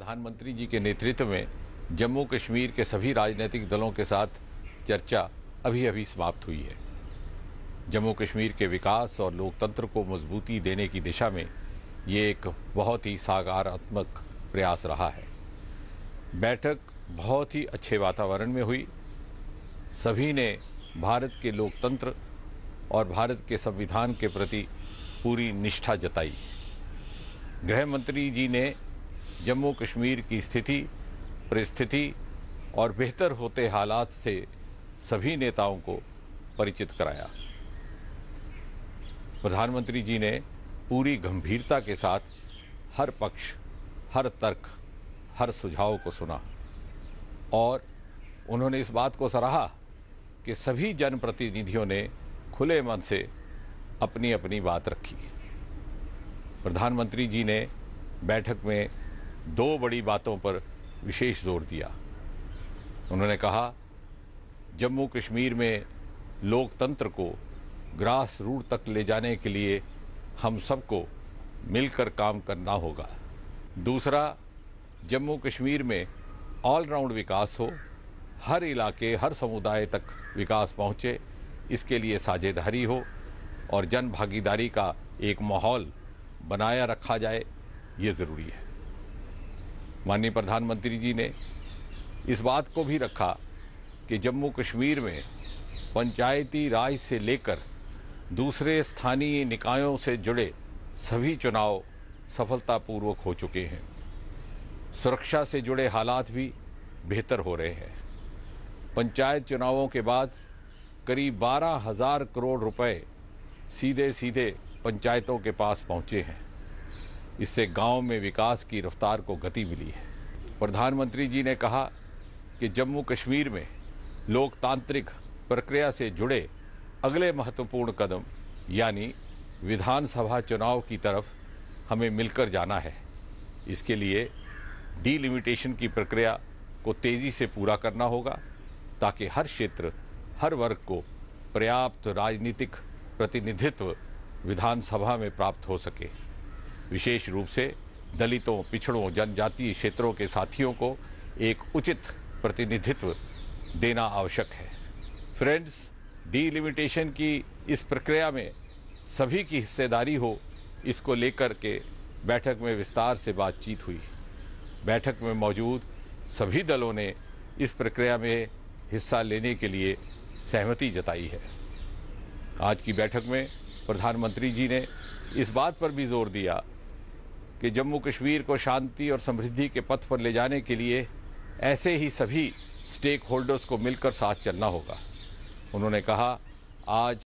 प्रधानमंत्री जी के नेतृत्व में जम्मू कश्मीर के सभी राजनीतिक दलों के साथ चर्चा अभी अभी समाप्त हुई है जम्मू कश्मीर के विकास और लोकतंत्र को मजबूती देने की दिशा में ये एक बहुत ही सागारात्मक प्रयास रहा है बैठक बहुत ही अच्छे वातावरण में हुई सभी ने भारत के लोकतंत्र और भारत के संविधान के प्रति पूरी निष्ठा जताई गृह मंत्री जी ने जम्मू कश्मीर की स्थिति परिस्थिति और बेहतर होते हालात से सभी नेताओं को परिचित कराया प्रधानमंत्री जी ने पूरी गंभीरता के साथ हर पक्ष हर तर्क हर सुझाव को सुना और उन्होंने इस बात को सराहा कि सभी जनप्रतिनिधियों ने खुले मन से अपनी अपनी बात रखी प्रधानमंत्री जी ने बैठक में दो बड़ी बातों पर विशेष जोर दिया उन्होंने कहा जम्मू कश्मीर में लोकतंत्र को ग्रास रूट तक ले जाने के लिए हम सबको मिलकर काम करना होगा दूसरा जम्मू कश्मीर में ऑलराउंड विकास हो हर इलाके हर समुदाय तक विकास पहुँचे इसके लिए साझेदारी हो और जन भागीदारी का एक माहौल बनाया रखा जाए ये ज़रूरी है माननीय प्रधानमंत्री जी ने इस बात को भी रखा कि जम्मू कश्मीर में पंचायती राज से लेकर दूसरे स्थानीय निकायों से जुड़े सभी चुनाव सफलतापूर्वक हो चुके हैं सुरक्षा से जुड़े हालात भी बेहतर हो रहे हैं पंचायत चुनावों के बाद करीब बारह हज़ार करोड़ रुपए सीधे सीधे पंचायतों के पास पहुंचे हैं इससे गांव में विकास की रफ्तार को गति मिली है प्रधानमंत्री जी ने कहा कि जम्मू कश्मीर में लोकतांत्रिक प्रक्रिया से जुड़े अगले महत्वपूर्ण कदम यानी विधानसभा चुनाव की तरफ हमें मिलकर जाना है इसके लिए डीलिमिटेशन की प्रक्रिया को तेज़ी से पूरा करना होगा ताकि हर क्षेत्र हर वर्ग को पर्याप्त राजनीतिक प्रतिनिधित्व विधानसभा में प्राप्त हो सके विशेष रूप से दलितों पिछड़ों जनजातीय क्षेत्रों के साथियों को एक उचित प्रतिनिधित्व देना आवश्यक है फ्रेंड्स डीलिमिटेशन की इस प्रक्रिया में सभी की हिस्सेदारी हो इसको लेकर के बैठक में विस्तार से बातचीत हुई बैठक में मौजूद सभी दलों ने इस प्रक्रिया में हिस्सा लेने के लिए सहमति जताई है आज की बैठक में प्रधानमंत्री जी ने इस बात पर भी जोर दिया कि जम्मू कश्मीर को शांति और समृद्धि के पथ पर ले जाने के लिए ऐसे ही सभी स्टेक होल्डर्स को मिलकर साथ चलना होगा उन्होंने कहा आज